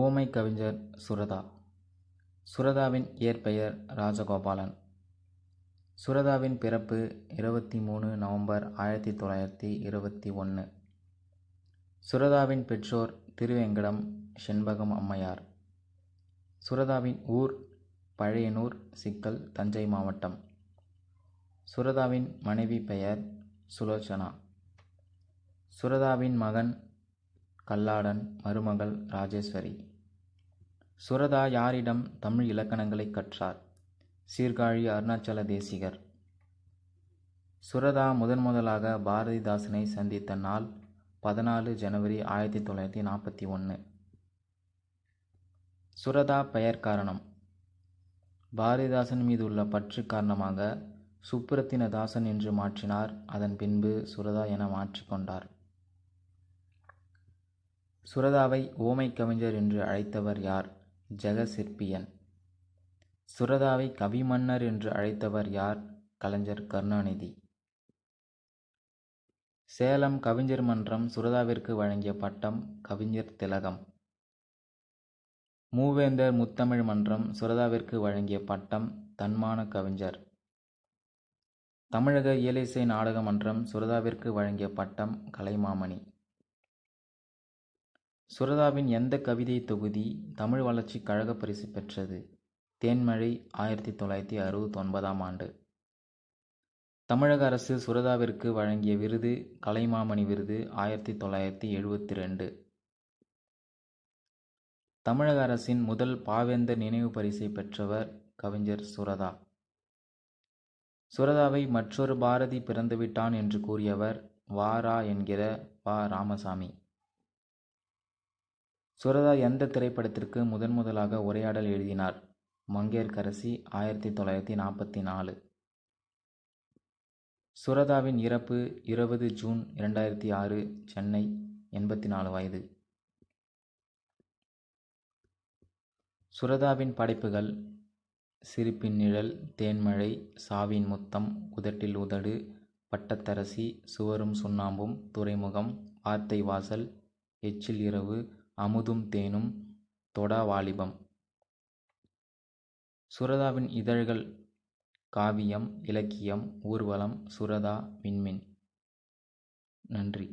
ஓமை கவிஞர் சுரதா சுரதாவின் இயற்பெயர் ராஜகோபாலன் சுரதாவின் பிறப்பு இருபத்தி மூணு நவம்பர் ஆயிரத்தி தொள்ளாயிரத்தி இருபத்தி ஒன்று சுரதாவின் பெற்றோர் திருவேங்கடம் செண்பகம் அம்மையார் சுரதாவின் ஊர் பழையனூர் சிக்கல் தஞ்சை மாவட்டம் சுரதாவின் மனைவி பெயர் சுலோச்சனா சுரதாவின் மகன் கல்லாடன் மருமகள் ராஜேஸ்வரி சுரதா யாரிடம் தமிழ் இலக்கணங்களை கற்றார் சீர்காழி அருணாச்சல தேசிகர் சுரதா முதன் முதலாக பாரதிதாசனை சந்தித்த நாள் பதினாலு ஜனவரி ஆயிரத்தி தொள்ளாயிரத்தி நாற்பத்தி ஒன்று சுரதா பெயர் காரணம் பாரதிதாசன் மீது உள்ள பற்று காரணமாக சுப்ரத்தினதாசன் என்று மாற்றினார் அதன் பின்பு சுரதா என மாற்றிக்கொண்டார் சுரதாவை ஓமை கவிஞர் என்று அழைத்தவர் யார் ஜெக சிற்பியன் சுரதாவை கவி மன்னர் என்று அழைத்தவர் யார் கலைஞர் கருணாநிதி சேலம் கவிஞர் மன்றம் சுரதாவிற்கு வழங்கிய பட்டம் கவிஞர் திலகம் மூவேந்தர் முத்தமிழ் மன்றம் சுரதாவிற்கு வழங்கிய பட்டம் தன்மான கவிஞர் தமிழக இயலிசை நாடக மன்றம் சுரதாவிற்கு வழங்கிய பட்டம் கலைமாமணி சுரதாவின் எந்த கவிதை தொகுதி தமிழ் வளர்ச்சி கழக பரிசு பெற்றது தேன்மழை ஆயிரத்தி தொள்ளாயிரத்தி அறுபத்தி ஒன்பதாம் ஆண்டு தமிழக அரசு சுரதாவிற்கு வழங்கிய விருது கலைமாமணி விருது ஆயிரத்தி தொள்ளாயிரத்தி எழுபத்தி ரெண்டு தமிழக அரசின் முதல் பாவேந்தர் நினைவு பரிசை பெற்றவர் கவிஞர் சுரதா சுரதாவை மற்றொரு பாரதி பிறந்துவிட்டான் என்று கூறியவர் வாரா என்கிற பா ராமசாமி சுரதா எந்த திரைப்படத்திற்கு முதன் முதலாக உரையாடல் எழுதினார் மங்கேற்கரசி ஆயிரத்தி தொள்ளாயிரத்தி நாற்பத்தி நாலு சுரதாவின் இறப்பு இருபது ஜூன் இரண்டாயிரத்தி ஆறு சென்னை எண்பத்தி நாலு வயது சுரதாவின் படைப்புகள் சிரிப்பின் நிழல் தேன்மழை சாவின் முத்தம் உதட்டில் உதடு பட்டத்தரசி சுவரும் சுண்ணாம்பும் துறைமுகம் வார்த்தை வாசல் எச்சில் இரவு அமுதும் தேனும் தொடா வாலிபம் சுரதாவின் இதழ்கள் காவியம் இலக்கியம் ஊர்வலம் சுரதா விண்மின் நன்றி